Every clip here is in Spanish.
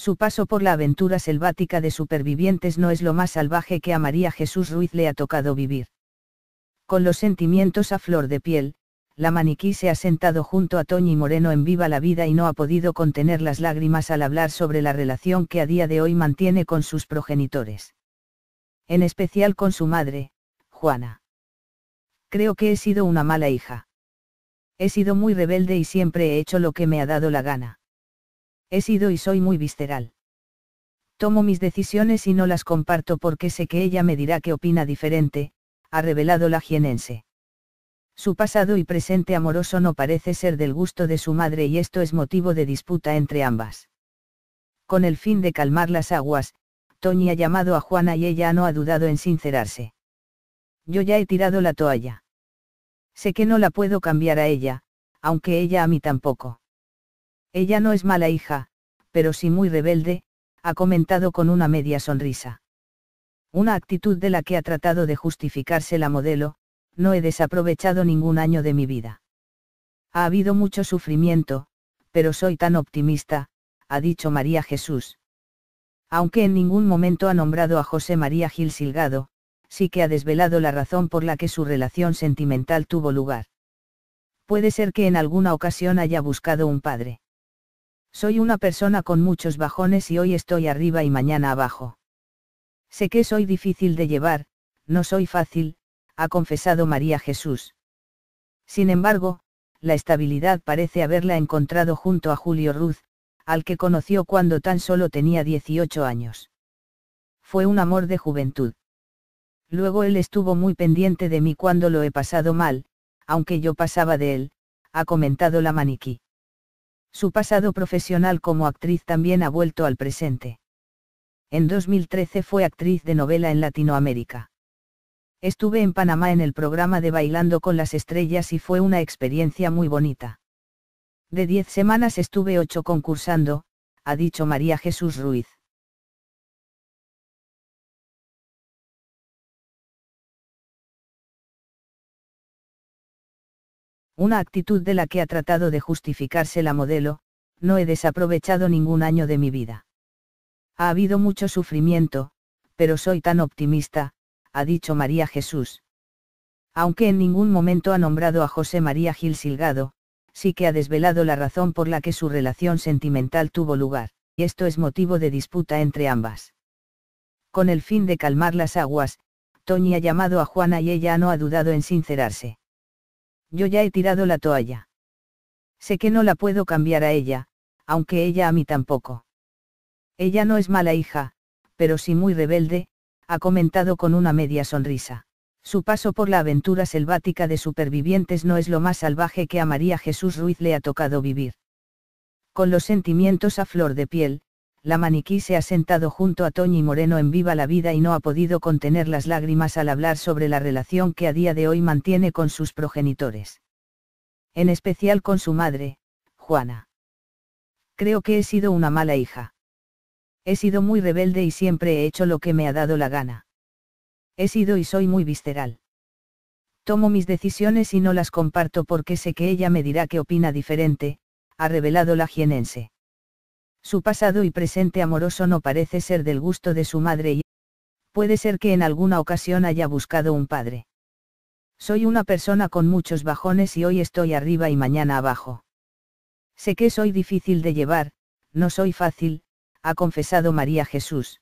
Su paso por la aventura selvática de supervivientes no es lo más salvaje que a María Jesús Ruiz le ha tocado vivir. Con los sentimientos a flor de piel, la maniquí se ha sentado junto a Toñi Moreno en Viva la Vida y no ha podido contener las lágrimas al hablar sobre la relación que a día de hoy mantiene con sus progenitores. En especial con su madre, Juana. Creo que he sido una mala hija. He sido muy rebelde y siempre he hecho lo que me ha dado la gana. He sido y soy muy visceral. Tomo mis decisiones y no las comparto porque sé que ella me dirá que opina diferente, ha revelado la jienense. Su pasado y presente amoroso no parece ser del gusto de su madre y esto es motivo de disputa entre ambas. Con el fin de calmar las aguas, Tony ha llamado a Juana y ella no ha dudado en sincerarse. Yo ya he tirado la toalla. Sé que no la puedo cambiar a ella, aunque ella a mí tampoco. Ella no es mala hija, pero sí muy rebelde, ha comentado con una media sonrisa. Una actitud de la que ha tratado de justificarse la modelo, no he desaprovechado ningún año de mi vida. Ha habido mucho sufrimiento, pero soy tan optimista, ha dicho María Jesús. Aunque en ningún momento ha nombrado a José María Gil Silgado, sí que ha desvelado la razón por la que su relación sentimental tuvo lugar. Puede ser que en alguna ocasión haya buscado un padre. Soy una persona con muchos bajones y hoy estoy arriba y mañana abajo. Sé que soy difícil de llevar, no soy fácil, ha confesado María Jesús. Sin embargo, la estabilidad parece haberla encontrado junto a Julio Ruz, al que conoció cuando tan solo tenía 18 años. Fue un amor de juventud. Luego él estuvo muy pendiente de mí cuando lo he pasado mal, aunque yo pasaba de él, ha comentado la maniquí. Su pasado profesional como actriz también ha vuelto al presente. En 2013 fue actriz de novela en Latinoamérica. Estuve en Panamá en el programa de Bailando con las Estrellas y fue una experiencia muy bonita. De 10 semanas estuve 8 concursando, ha dicho María Jesús Ruiz. Una actitud de la que ha tratado de justificarse la modelo, no he desaprovechado ningún año de mi vida. Ha habido mucho sufrimiento, pero soy tan optimista, ha dicho María Jesús. Aunque en ningún momento ha nombrado a José María Gil Silgado, sí que ha desvelado la razón por la que su relación sentimental tuvo lugar, y esto es motivo de disputa entre ambas. Con el fin de calmar las aguas, Toñi ha llamado a Juana y ella no ha dudado en sincerarse. Yo ya he tirado la toalla. Sé que no la puedo cambiar a ella, aunque ella a mí tampoco. Ella no es mala hija, pero sí muy rebelde, ha comentado con una media sonrisa. Su paso por la aventura selvática de supervivientes no es lo más salvaje que a María Jesús Ruiz le ha tocado vivir. Con los sentimientos a flor de piel, la maniquí se ha sentado junto a Toñi Moreno en Viva la Vida y no ha podido contener las lágrimas al hablar sobre la relación que a día de hoy mantiene con sus progenitores. En especial con su madre, Juana. Creo que he sido una mala hija. He sido muy rebelde y siempre he hecho lo que me ha dado la gana. He sido y soy muy visceral. Tomo mis decisiones y no las comparto porque sé que ella me dirá que opina diferente, ha revelado la jienense. Su pasado y presente amoroso no parece ser del gusto de su madre y puede ser que en alguna ocasión haya buscado un padre. Soy una persona con muchos bajones y hoy estoy arriba y mañana abajo. Sé que soy difícil de llevar, no soy fácil, ha confesado María Jesús.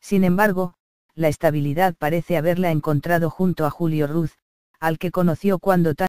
Sin embargo, la estabilidad parece haberla encontrado junto a Julio Ruz, al que conoció cuando tan